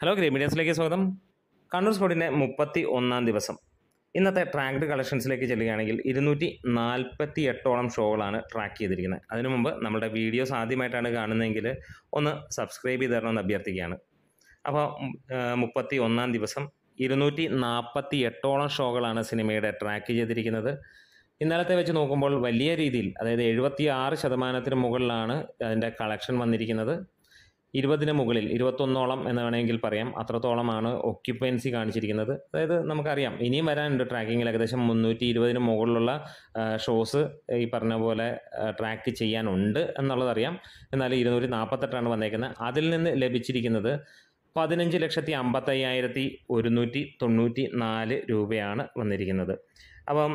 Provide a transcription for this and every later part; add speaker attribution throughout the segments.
Speaker 1: hello ഗ്രീമീഡിയൻസിലേക്ക് സ്വാഗതം കണ്ണൂർ സ്പോർട്ടിൻ്റെ മുപ്പത്തി ഒന്നാം ദിവസം ഇന്നത്തെ ട്രാക്ഡ് കളക്ഷൻസിലേക്ക് ചെല്ലുകയാണെങ്കിൽ ഇരുന്നൂറ്റി നാൽപ്പത്തി എട്ടോളം ഷോകളാണ് ട്രാക്ക് ചെയ്തിരിക്കുന്നത് അതിനു മുമ്പ് നമ്മുടെ വീഡിയോസ് ആദ്യമായിട്ടാണ് കാണുന്നതെങ്കിൽ ഒന്ന് സബ്സ്ക്രൈബ് ചെയ്ത് തരണമെന്ന് അഭ്യർത്ഥിക്കുകയാണ് അപ്പോൾ മുപ്പത്തി ഒന്നാം ദിവസം ഇരുന്നൂറ്റി നാൽപ്പത്തി എട്ടോളം ഷോകളാണ് സിനിമയുടെ ട്രാക്ക് ചെയ്തിരിക്കുന്നത് ഇന്നലത്തെ വെച്ച് നോക്കുമ്പോൾ വലിയ രീതിയിൽ അതായത് എഴുപത്തി ആറ് ശതമാനത്തിന് മുകളിലാണ് അതിൻ്റെ കളക്ഷൻ വന്നിരിക്കുന്നത് ഇരുപതിന് മുകളിൽ ഇരുപത്തൊന്നോളം എന്ന് വേണമെങ്കിൽ പറയാം അത്രത്തോളമാണ് ഒക്യുപ്പൻസി കാണിച്ചിരിക്കുന്നത് അതായത് നമുക്കറിയാം ഇനിയും വരാനുണ്ട് ട്രാക്കിങ്ങിൽ ഏകദേശം മുന്നൂറ്റി ഇരുപതിന് മുകളിലുള്ള ഷോസ് ഈ പറഞ്ഞ പോലെ ട്രാക്ക് ചെയ്യാനുണ്ട് എന്നുള്ളതറിയാം എന്നാൽ ഇരുന്നൂറ്റി നാൽപ്പത്തെട്ടാണ് വന്നേക്കുന്നത് അതിൽ നിന്ന് ലഭിച്ചിരിക്കുന്നത് പതിനഞ്ച് ലക്ഷത്തി അമ്പത്തയ്യായിരത്തി ഒരുന്നൂറ്റി തൊണ്ണൂറ്റി നാല് രൂപയാണ് വന്നിരിക്കുന്നത് അപ്പം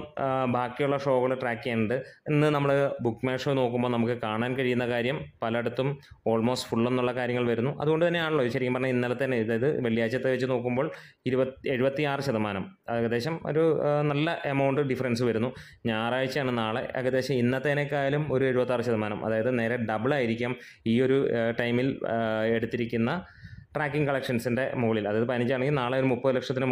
Speaker 1: ബാക്കിയുള്ള ഷോകൾ ട്രാക്ക് ചെയ്യുന്നുണ്ട് ഇന്ന് നമ്മൾ ബുക്ക് മേ ഷോ നോക്കുമ്പോൾ നമുക്ക് കാണാൻ കഴിയുന്ന കാര്യം പലയിടത്തും ഓൾമോസ്റ്റ് ഫുൾ എന്നുള്ള കാര്യങ്ങൾ വരുന്നു അതുകൊണ്ട് തന്നെയാണല്ലോ ശരിക്കും പറഞ്ഞാൽ ഇന്നലെ തന്നെ അതായത് വെള്ളിയാഴ്ചത്തെ വെച്ച് നോക്കുമ്പോൾ ഇരുപത്തി എഴുപത്തിയാറ് ശതമാനം ഏകദേശം ഒരു നല്ല എമൗണ്ട് ഡിഫറൻസ് വരുന്നു ഞായറാഴ്ചയാണ് നാളെ ഏകദേശം ഇന്നത്തേനേക്കാളും ഒരു എഴുപത്താറ് ശതമാനം അതായത് നേരെ ഡബിൾ ഈ ഒരു ടൈമിൽ എടുത്തിരിക്കുന്ന ട്രാക്കിംഗ് കളക്ഷൻസിൻ്റെ മുകളിൽ അതായത് പതിനഞ്ചാണെങ്കിൽ നാളെ ഒരു മുപ്പത് ലക്ഷത്തിന്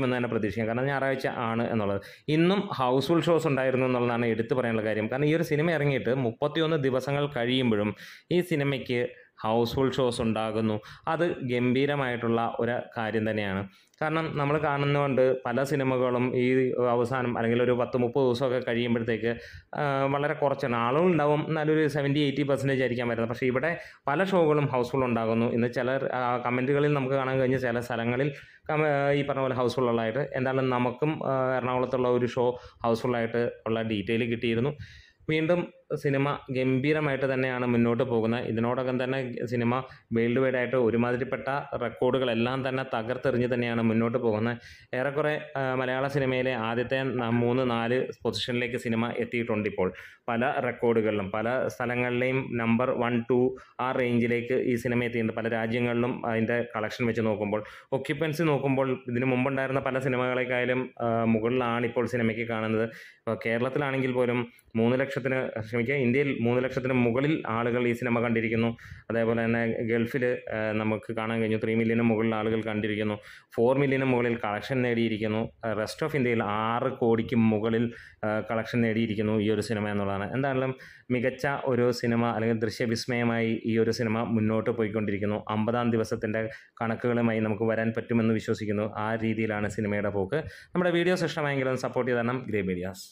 Speaker 1: എന്ന് തന്നെ പ്രതീക്ഷിക്കാം കാരണം ഞായറാഴ്ച ആണ് എന്നുള്ളത് ഇന്നും ഹൗസ്ഫുൾ ഷോസ് ഉണ്ടായിരുന്നു എന്നുള്ളതാണ് എടുത്തു പറയാനുള്ള കാര്യം കാരണം ഈ ഒരു സിനിമ ഇറങ്ങിയിട്ട് മുപ്പത്തിയൊന്ന് ദിവസങ്ങൾ കഴിയുമ്പോഴും ഈ സിനിമയ്ക്ക് ഹൗസ് ഫുൾ ഷോസ് ഉണ്ടാകുന്നു അത് ഗംഭീരമായിട്ടുള്ള ഒരു കാര്യം തന്നെയാണ് കാരണം നമ്മൾ കാണുന്നതുകൊണ്ട് പല സിനിമകളും ഈ അവസാനം അല്ലെങ്കിൽ ഒരു പത്ത് മുപ്പത് ദിവസമൊക്കെ കഴിയുമ്പോഴത്തേക്ക് വളരെ കുറച്ചാണ് ഉണ്ടാവും നല്ലൊരു സെവൻറ്റി എയ്റ്റി പെർസെൻറ്റേജ് ആയിരിക്കാൻ വരുന്നത് പക്ഷേ ഇവിടെ പല ഷോകളും ഹൗസ്ഫുൾ ഉണ്ടാകുന്നു ഇന്ന് ചില കമൻറ്റുകളിൽ നമുക്ക് കാണാൻ കഴിഞ്ഞ ചില സ്ഥലങ്ങളിൽ ഈ പറഞ്ഞ പോലെ ഫുള്ളായിട്ട് എന്തായാലും നമുക്കും എറണാകുളത്തുള്ള ഒരു ഷോ ഫുള്ളായിട്ട് ഉള്ള ഡീറ്റെയിൽ കിട്ടിയിരുന്നു വീണ്ടും സിനിമ ഗംഭീരമായിട്ട് തന്നെയാണ് മുന്നോട്ട് പോകുന്നത് ഇതിനോടകം തന്നെ സിനിമ വേൾഡ് വൈഡ് ആയിട്ട് ഒരുമാതിരിപ്പെട്ട റെക്കോർഡുകളെല്ലാം തന്നെ തകർത്തെറിഞ്ഞ് തന്നെയാണ് മുന്നോട്ട് പോകുന്നത് ഏറെക്കുറെ മലയാള സിനിമയിലെ ആദ്യത്തെ മൂന്ന് നാല് പൊസിഷനിലേക്ക് സിനിമ എത്തിയിട്ടുണ്ട് ഇപ്പോൾ പല റെക്കോർഡുകളിലും പല സ്ഥലങ്ങളിലെയും നമ്പർ വൺ ടു ആ റേഞ്ചിലേക്ക് ഈ സിനിമ എത്തിയിട്ടുണ്ട് പല രാജ്യങ്ങളിലും അതിൻ്റെ കളക്ഷൻ വെച്ച് നോക്കുമ്പോൾ ഒക്യുപ്പൻസി നോക്കുമ്പോൾ ഇതിനു മുമ്പുണ്ടായിരുന്ന പല സിനിമകളെക്കാളും മുകളിലാണ് ഇപ്പോൾ സിനിമയ്ക്ക് കാണുന്നത് കേരളത്തിലാണെങ്കിൽ പോലും മൂന്ന് ലക്ഷത്തിന് വയ്ക്കുക ഇന്ത്യയിൽ മൂന്ന് ലക്ഷത്തിന് മുകളിൽ ആളുകൾ ഈ സിനിമ കണ്ടിരിക്കുന്നു അതേപോലെ തന്നെ ഗൾഫിൽ നമുക്ക് കാണാൻ കഴിഞ്ഞു ത്രീ മില്യന് മുകളിൽ ആളുകൾ കണ്ടിരിക്കുന്നു ഫോർ മില്യന് മുകളിൽ കളക്ഷൻ നേടിയിരിക്കുന്നു റെസ്റ്റ് ഓഫ് ഇന്ത്യയിൽ ആറ് കോടിക്ക് മുകളിൽ കളക്ഷൻ നേടിയിരിക്കുന്നു ഈ ഒരു സിനിമ എന്നുള്ളതാണ് എന്തായാലും മികച്ച ഒരു സിനിമ അല്ലെങ്കിൽ ദൃശ്യവിസ്മയമായി ഈ ഒരു സിനിമ മുന്നോട്ട് പോയിക്കൊണ്ടിരിക്കുന്നു അമ്പതാം ദിവസത്തിൻ്റെ കണക്കുകളുമായി നമുക്ക് വരാൻ പറ്റുമെന്ന് വിശ്വസിക്കുന്നു ആ രീതിയിലാണ് സിനിമയുടെ പോക്ക് നമ്മുടെ വീഡിയോസ് ഇഷ്ടമായെങ്കിലും സപ്പോർട്ട് ചെയ്ത് ഗ്രേ മീഡിയാസ്